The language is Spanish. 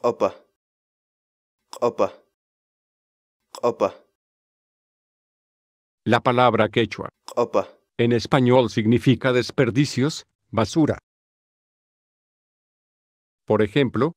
Opa, opa, opa. La palabra quechua Opa en español significa desperdicios, basura. Por ejemplo,